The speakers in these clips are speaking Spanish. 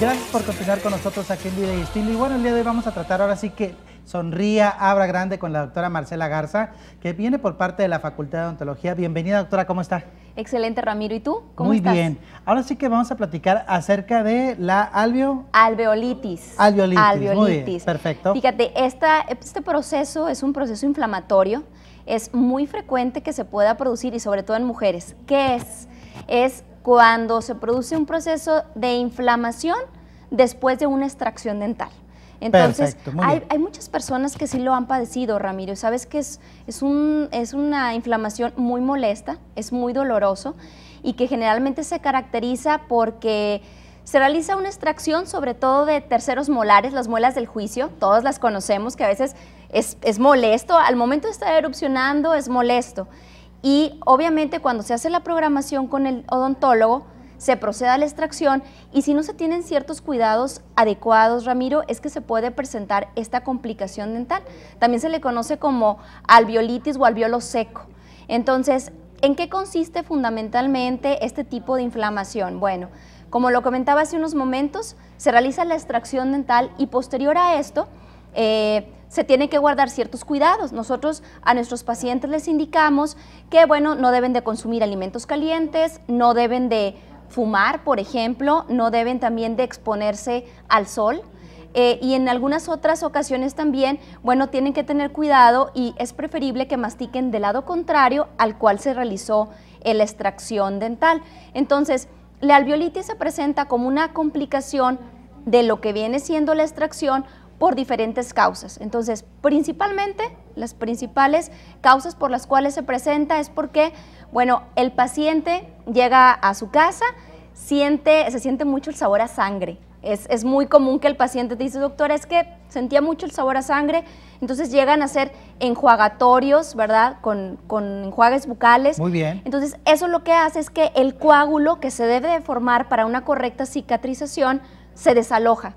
Gracias por continuar con nosotros aquí en Vida y Y bueno, el día de hoy vamos a tratar ahora sí que sonría, abra grande con la doctora Marcela Garza, que viene por parte de la Facultad de Odontología. Bienvenida, doctora, ¿cómo está? Excelente, Ramiro. ¿Y tú? ¿Cómo estás? Muy bien. Ahora sí que vamos a platicar acerca de la alveolitis. Alveolitis. Alveolitis. perfecto. Fíjate, este proceso es un proceso inflamatorio. Es muy frecuente que se pueda producir y sobre todo en mujeres. ¿Qué es? Es cuando se produce un proceso de inflamación después de una extracción dental. Entonces, hay, muchas personas que sí lo han padecido, Ramiro. Sabes que es, un, es una inflamación muy molesta, es muy doloroso y que generalmente se caracteriza porque se realiza una extracción sobre todo de terceros molares, las muelas del juicio, todas las conocemos, que a veces es, es molesto, al momento de estar erupcionando es molesto y obviamente cuando se hace la programación con el odontólogo, se procede a la extracción y si no se tienen ciertos cuidados adecuados, Ramiro, es que se puede presentar esta complicación dental. También se le conoce como alveolitis o albiolo seco. Entonces, ¿en qué consiste fundamentalmente este tipo de inflamación? Bueno, como lo comentaba hace unos momentos, se realiza la extracción dental y posterior a esto eh, se tienen que guardar ciertos cuidados. Nosotros a nuestros pacientes les indicamos que, bueno, no deben de consumir alimentos calientes, no deben de fumar, por ejemplo, no deben también de exponerse al sol. Eh, y en algunas otras ocasiones también, bueno, tienen que tener cuidado y es preferible que mastiquen del lado contrario al cual se realizó la extracción dental. Entonces, la alveolitis se presenta como una complicación de lo que viene siendo la extracción por diferentes causas. Entonces, principalmente, las principales causas por las cuales se presenta es porque, bueno, el paciente llega a su casa, siente, se siente mucho el sabor a sangre. Es, muy común que el paciente te dice, doctor, es que sentía mucho el sabor a sangre, entonces llegan a ser enjuagatorios, ¿verdad? Con, enjuagues bucales. Muy bien. Entonces, eso lo que hace es que el coágulo que se debe de formar para una correcta cicatrización se desaloja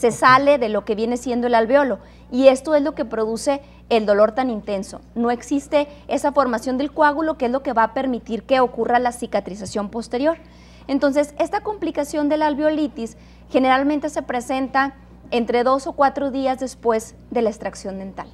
se sale de lo que viene siendo el alveolo y esto es lo que produce el dolor tan intenso. No existe esa formación del coágulo que es lo que va a permitir que ocurra la cicatrización posterior. Entonces, esta complicación de la alveolitis generalmente se presenta entre dos o cuatro días después de la extracción dental.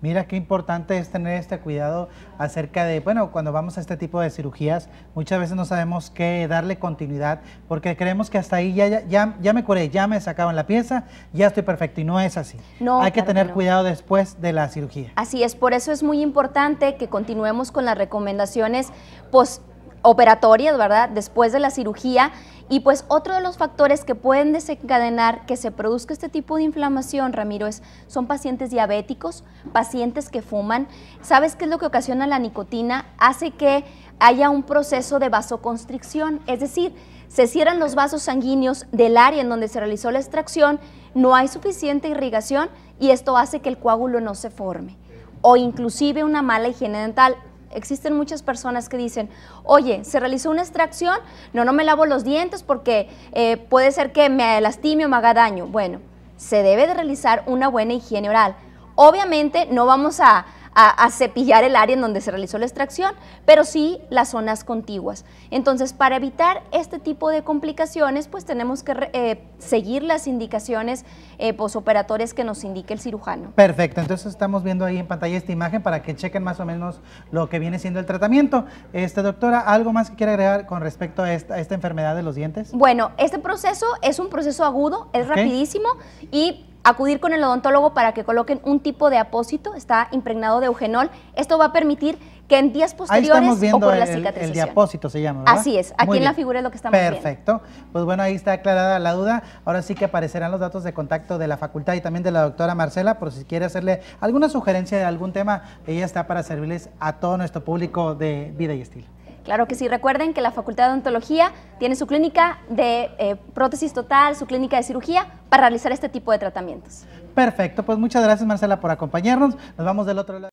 Mira qué importante es tener este cuidado acerca de, bueno, cuando vamos a este tipo de cirugías, muchas veces no sabemos qué darle continuidad porque creemos que hasta ahí ya, ya, ya, me curé, ya me sacaron la pieza, ya estoy perfecto y no es así. No, Hay que tener cuidado después de la cirugía. Así es, por eso es muy importante que continuemos con las recomendaciones postoperatorias, ¿verdad? Después de la cirugía y pues otro de los factores que pueden desencadenar que se produzca este tipo de inflamación, Ramiro, son pacientes diabéticos, pacientes que fuman. ¿Sabes qué es lo que ocasiona la nicotina? Hace que haya un proceso de vasoconstricción, es decir, se cierran los vasos sanguíneos del área en donde se realizó la extracción, no hay suficiente irrigación y esto hace que el coágulo no se forme o inclusive una mala higiene dental existen muchas personas que dicen, oye, se realizó una extracción, no, no me lavo los dientes porque eh, puede ser que me lastime o me haga daño. Bueno, se debe de realizar una buena higiene oral. Obviamente no vamos a, a, cepillar el área en donde se realizó la extracción, pero sí las zonas contiguas. Entonces, para evitar este tipo de complicaciones, pues tenemos que eh, seguir las indicaciones eh, posoperatorias que nos indique el cirujano. Perfecto, entonces estamos viendo ahí en pantalla esta imagen para que chequen más o menos lo que viene siendo el tratamiento. Este, doctora, ¿algo más que quiera agregar con respecto a esta, enfermedad de los dientes? Bueno, este proceso es un proceso agudo, es rapidísimo y acudir con el odontólogo para que coloquen un tipo de apósito, está impregnado de eugenol. Esto va a permitir que en días posteriores o la cicatrización. El diapósito se llama, ¿verdad? Así es, aquí en la figura es lo que estamos Perfecto. viendo. Perfecto. Pues bueno, ahí está aclarada la duda. Ahora sí que aparecerán los datos de contacto de la facultad y también de la doctora Marcela, por si quiere hacerle alguna sugerencia de algún tema, ella está para servirles a todo nuestro público de Vida y Estilo. Claro que sí. Recuerden que la Facultad de Odontología tiene su clínica de eh, prótesis total, su clínica de cirugía para realizar este tipo de tratamientos. Perfecto. Pues muchas gracias, Marcela, por acompañarnos. Nos vamos del otro lado.